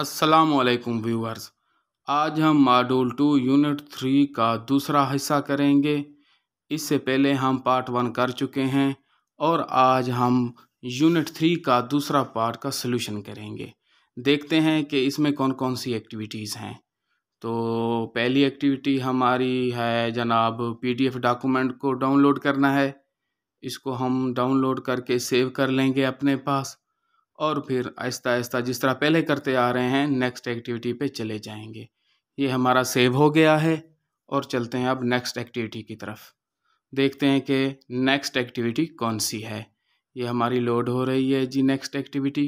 असलकुम व्यूअर्स आज हम मॉड्यूल टू यूनिट थ्री का दूसरा हिस्सा करेंगे इससे पहले हम पार्ट वन कर चुके हैं और आज हम यूनिट थ्री का दूसरा पार्ट का सलूशन करेंगे देखते हैं कि इसमें कौन कौन सी एक्टिविटीज़ हैं तो पहली एक्टिविटी हमारी है जनाब पीडीएफ डॉक्यूमेंट को डाउनलोड करना है इसको हम डाउनलोड करके सेव कर लेंगे अपने पास और फिर आहिस्ता आहिस्ता जिस तरह पहले करते आ रहे हैं नेक्स्ट एक्टिविटी पे चले जाएंगे ये हमारा सेव हो गया है और चलते हैं अब नेक्स्ट एक्टिविटी की तरफ देखते हैं कि नेक्स्ट एक्टिविटी कौन सी है ये हमारी लोड हो रही है जी नेक्स्ट एक्टिविटी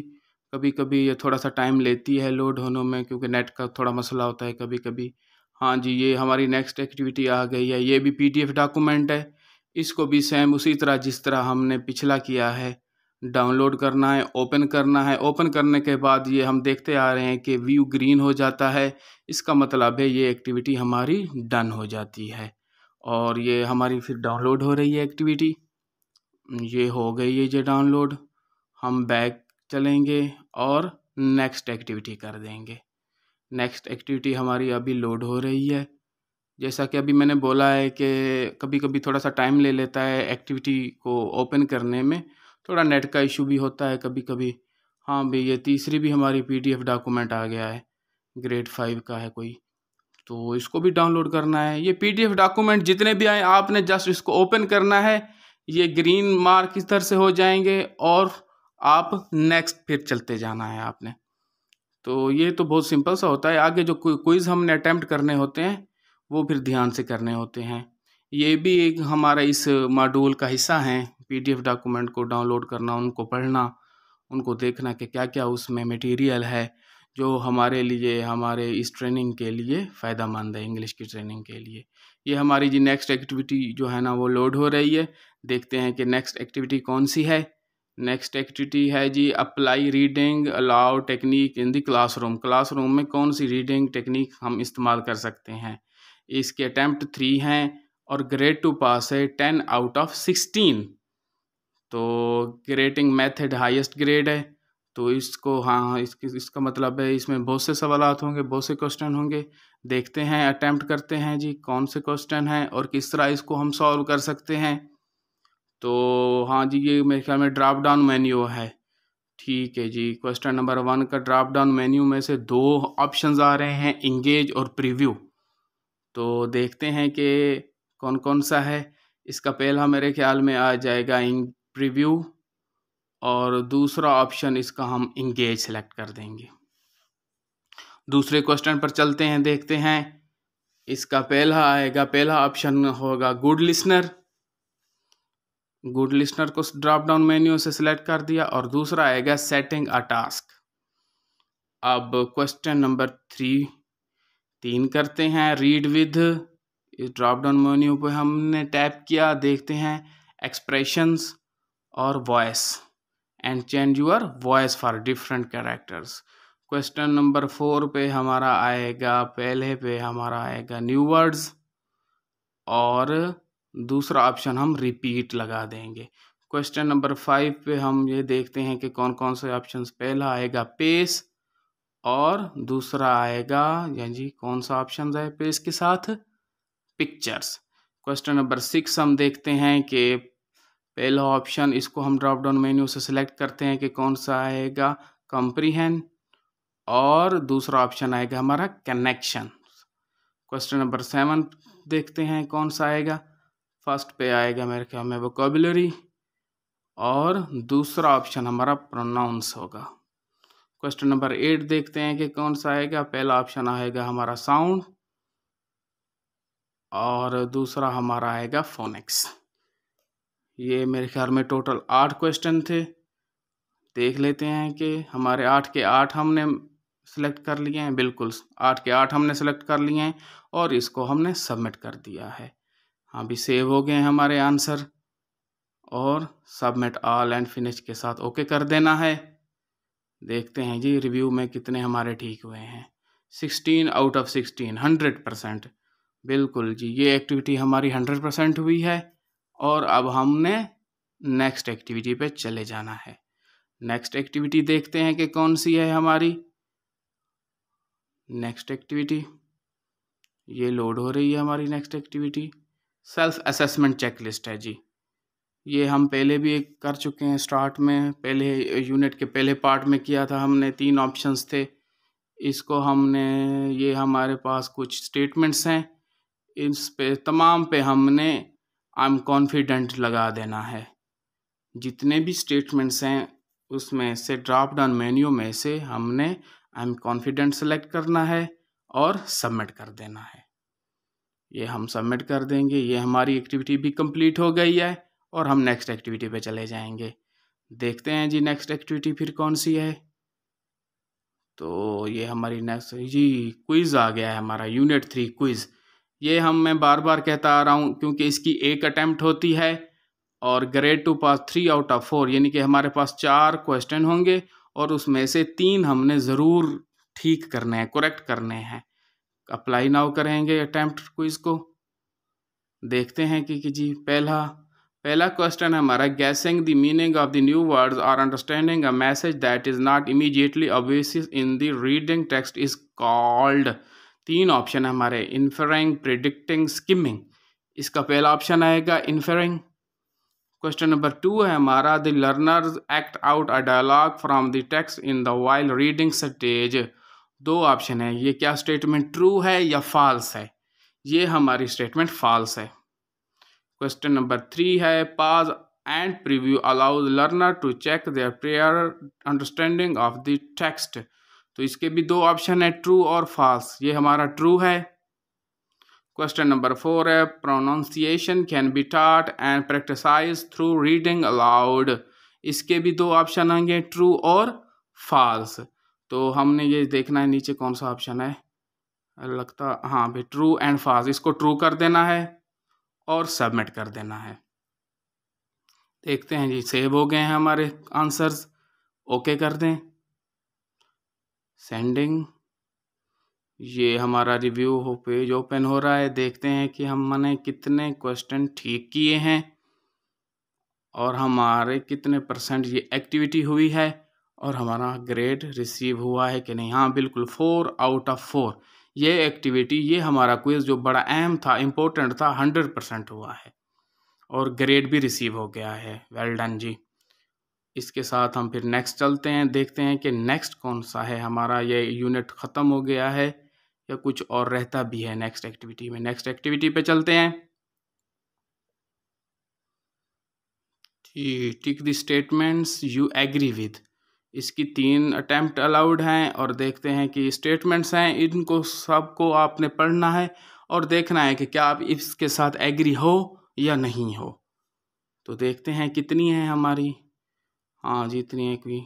कभी कभी ये थोड़ा सा टाइम लेती है लोड होने में क्योंकि नेट का थोड़ा मसला होता है कभी कभी हाँ जी ये हमारी नेक्स्ट एक्टिविटी आ गई है ये भी पीडीएफ डॉक्यूमेंट है इसको भी सेम उसी तरह जिस तरह हमने पिछला किया है डाउनलोड करना है ओपन करना है ओपन करने के बाद ये हम देखते आ रहे हैं कि व्यू ग्रीन हो जाता है इसका मतलब है ये एक्टिविटी हमारी डन हो जाती है और ये हमारी फिर डाउनलोड हो रही है एक्टिविटी ये हो गई है ये डाउनलोड हम बैक चलेंगे और नेक्स्ट एक्टिविटी कर देंगे नेक्स्ट एक्टिविटी हमारी अभी लोड हो रही है जैसा कि अभी मैंने बोला है कि कभी कभी थोड़ा सा टाइम ले लेता है एक्टिविटी को ओपन करने में थोड़ा नेट का इशू भी होता है कभी कभी हाँ ये तीसरी भी हमारी पीडीएफ डॉक्यूमेंट आ गया है ग्रेड फाइव का है कोई तो इसको भी डाउनलोड करना है ये पीडीएफ डॉक्यूमेंट जितने भी आए आपने जस्ट इसको ओपन करना है ये ग्रीन मार्क इस तरह से हो जाएंगे और आप नेक्स्ट फिर चलते जाना है आपने तो ये तो बहुत सिंपल सा होता है आगे जो क्विज़ हमने अटैम्प्ट करने होते हैं वो फिर ध्यान से करने होते हैं ये भी एक हमारा इस मॉड्यूल का हिस्सा हैं पीडीएफ डॉक्यूमेंट को डाउनलोड करना उनको पढ़ना उनको देखना कि क्या क्या उसमें मटेरियल है जो हमारे लिए हमारे इस ट्रेनिंग के लिए फ़ायदा मंद है इंग्लिश की ट्रेनिंग के लिए ये हमारी जी नेक्स्ट एक्टिविटी जो है ना वो लोड हो रही है देखते हैं कि नेक्स्ट एक्टिविटी कौन सी है नेक्स्ट एक्टिविटी है जी apply reading aloud technique in the classroom classroom में कौन सी रीडिंग टेक्निक हम इस्तेमाल कर सकते हैं इसके अटैम्प्ट थ्री हैं और ग्रेड टू पास है टेन आउट ऑफ सिक्सटीन तो ग्रेटिंग मेथड हाईएस्ट ग्रेड है तो इसको हाँ, हाँ इसकी इसका मतलब है इसमें बहुत से सवाल होंगे बहुत से क्वेश्चन होंगे देखते हैं अटैम्प्ट करते हैं जी कौन से क्वेश्चन हैं और किस तरह इसको हम सॉल्व कर सकते हैं तो हाँ जी ये मेरे ख्याल में ड्राप डाउन मेन्यू है ठीक है जी क्वेश्चन नंबर वन का ड्राप डाउन मेन्यू में से दो ऑप्शंस आ रहे हैं इंगेज और प्रीव्यू तो देखते हैं कि कौन कौन सा है इसका पहला मेरे ख्याल में आ जाएगा इंग प्रीव्यू और दूसरा ऑप्शन इसका हम इंगेज सेलेक्ट कर देंगे दूसरे क्वेश्चन पर चलते हैं देखते हैं इसका पहला आएगा पहला ऑप्शन होगा गुड लिसनर गुड लिसनर को ड्रॉप डाउन मेन्यू से सिलेक्ट कर दिया और दूसरा आएगा सेटिंग अ टास्क अब क्वेश्चन नंबर थ्री तीन करते हैं रीड विद इस ड्रॉप डाउन मेन्यू पे हमने टैप किया देखते हैं एक्सप्रेशंस और voice and change your voice for different characters question number four पे हमारा आएगा पहले पे हमारा आएगा न्यू वर्ड्स और दूसरा ऑप्शन हम रिपीट लगा देंगे क्वेश्चन नंबर फाइव पे हम ये देखते हैं कि कौन कौन से ऑप्शन पहला आएगा पेस और दूसरा आएगा यानी कौन सा ऑप्शन है पेस के साथ पिक्चर्स क्वेश्चन नंबर सिक्स हम देखते हैं कि पहला ऑप्शन इसको हम ड्रॉप डाउन मेन्यू से सिलेक्ट करते हैं कि कौन सा आएगा कंप्रीहन और दूसरा ऑप्शन आएगा हमारा कनेक्शन क्वेश्चन नंबर सेवन देखते हैं कौन सा आएगा फर्स्ट पे आएगा मेरे ख्याल में वोकोबुलरी और दूसरा ऑप्शन हमारा प्रोनाउंस होगा क्वेश्चन नंबर एट देखते हैं कि कौन सा आएगा पहला ऑप्शन आएगा हमारा साउंड और दूसरा हमारा आएगा फोनिक्स ये मेरे ख्याल में टोटल आठ क्वेश्चन थे देख लेते हैं कि हमारे आठ के आठ हमने सेलेक्ट कर लिए हैं बिल्कुल आठ के आठ हमने सेलेक्ट कर लिए हैं और इसको हमने सबमिट कर दिया है हाँ भी सेव हो गए हैं हमारे आंसर और सबमिट ऑल एंड फिनिश के साथ ओके कर देना है देखते हैं जी रिव्यू में कितने हमारे ठीक हुए हैं sixteen out of sixteen hundred percent बिल्कुल जी ये एक्टिविटी हमारी हंड्रेड परसेंट हुई है और अब हमने नेक्स्ट एक्टिविटी पे चले जाना है नेक्स्ट एक्टिविटी देखते हैं कि कौन सी है हमारी नेक्स्ट एक्टिविटी ये लोड हो रही है हमारी next activity self assessment checklist है जी ये हम पहले भी एक कर चुके हैं स्टार्ट में पहले यूनिट के पहले पार्ट में किया था हमने तीन ऑप्शंस थे इसको हमने ये हमारे पास कुछ स्टेटमेंट्स हैं इस पे तमाम पे हमने आई एम कॉन्फिडेंट लगा देना है जितने भी स्टेटमेंट्स हैं उसमें से ड्रॉप डाउन मेन्यू में से हमने आई एम कॉन्फिडेंट सेलेक्ट करना है और सबमिट कर देना है ये हम सबमिट कर देंगे ये हमारी एक्टिविटी भी कंप्लीट हो गई है और हम नेक्स्ट एक्टिविटी पे चले जाएंगे देखते हैं जी नेक्स्ट एक्टिविटी फिर कौन सी है तो ये हमारी नेक्स्ट जी क्विज़ आ गया है हमारा यूनिट थ्री क्विज़ ये हम मैं बार बार कहता आ रहा हूँ क्योंकि इसकी एक अटैम्प्ट होती है और grade to pass three out of four यानी कि हमारे पास चार क्वेश्चन होंगे और उसमें से तीन हमने ज़रूर ठीक करने हैं करेक्ट करने हैं अप्लाई नाउ करेंगे अटैम्प्ट क्विज़ को देखते हैं कि, कि जी पहला पहला क्वेश्चन है हमारा guessing the meaning of the new words or understanding a message that is not immediately obvious in the reading text is called तीन ऑप्शन है हमारे इन्फरिंग प्रिडिक्टिंग स्किमिंग इसका पहला ऑप्शन आएगा इन्फरिंग क्वेश्चन नंबर टू है हमारा the learners act out a dialogue from the text in the while reading stage दो option है ये क्या स्टेटमेंट ट्रू है या फॉल्स है ये हमारी स्टेटमेंट फॉल्स है क्वेश्चन नंबर थ्री है pause and preview allow learner to check their prior understanding of the text तो इसके भी दो ऑप्शन है ट्रू और फॉल्स ये हमारा ट्रू है क्वेश्चन नंबर फोर है pronunciation can be taught and practised through reading aloud इसके भी दो ऑप्शन आएंगे ट्रू और फॉल्स तो हमने ये देखना है नीचे कौन सा ऑप्शन है लगता हाँ भाई ट्रू एंड फॉल्स इसको ट्रू कर देना है और सबमिट कर देना है देखते हैं जी सेव हो गए हैं हमारे आंसर्स ओके कर दें सेंडिंग ये हमारा रिव्यू हो पेज ओपन हो रहा है देखते हैं कि हम मैंने कितने क्वेश्चन ठीक किए हैं और हमारे कितने परसेंट ये एक्टिविटी हुई है और हमारा ग्रेड रिसीव हुआ है कि नहीं हाँ बिल्कुल फोर आउट ऑफ फोर ये एक्टिविटी ये हमारा क्विज़ जो बड़ा अहम था इम्पोर्टेंट था हंड्रेड परसेंट हुआ है और ग्रेड भी रिसीव हो गया है वेल डन जी इसके साथ हम फिर नेक्स्ट चलते हैं देखते हैं कि नेक्स्ट कौन सा है हमारा ये यूनिट ख़त्म हो गया है या कुछ और रहता भी है नेक्स्ट एक्टिविटी में नेक्स्ट एक्टिविटी पे चलते हैं ठीक tick the statements you agree with इसकी तीन अटैम्प्ट अलाउड हैं और देखते हैं कि स्टेटमेंट्स हैं इनको सबको आपने पढ़ना है और देखना है कि क्या आप इसके साथ एग्री हो या नहीं हो तो देखते हैं कितनी है हमारी हाँ जितनी इतनी एक भी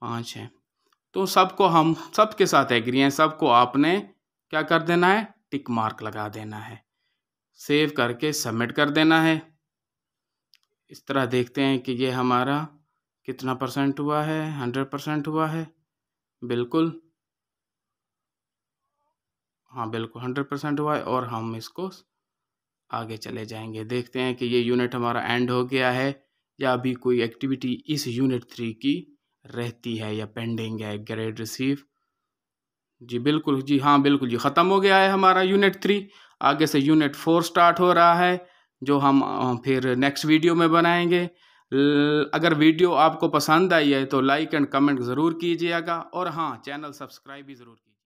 पाँच है तो सबको हम सबके साथ एग्री हैं सबको आपने क्या कर देना है टिक मार्क लगा देना है सेव करके सबमिट कर देना है इस तरह देखते हैं कि ये हमारा कितना परसेंट हुआ है हंड्रेड परसेंट हुआ है बिल्कुल हाँ बिल्कुल हंड्रेड परसेंट हुआ है और हम इसको आगे चले जाएंगे देखते हैं कि ये यूनिट हमारा एंड हो गया है या अभी कोई एक्टिविटी इस यूनिट थ्री की रहती है या पेंडिंग है ग्रेड रिसीव जी बिल्कुल जी हाँ बिल्कुल जी ख़त्म हो गया है हमारा यूनिट थ्री आगे से यूनिट फोर स्टार्ट हो रहा है जो हम फिर नेक्स्ट वीडियो में बनाएंगे अगर वीडियो आपको पसंद आई है तो लाइक एंड कमेंट ज़रूर कीजिएगा और हाँ चैनल सब्सक्राइब भी ज़रूर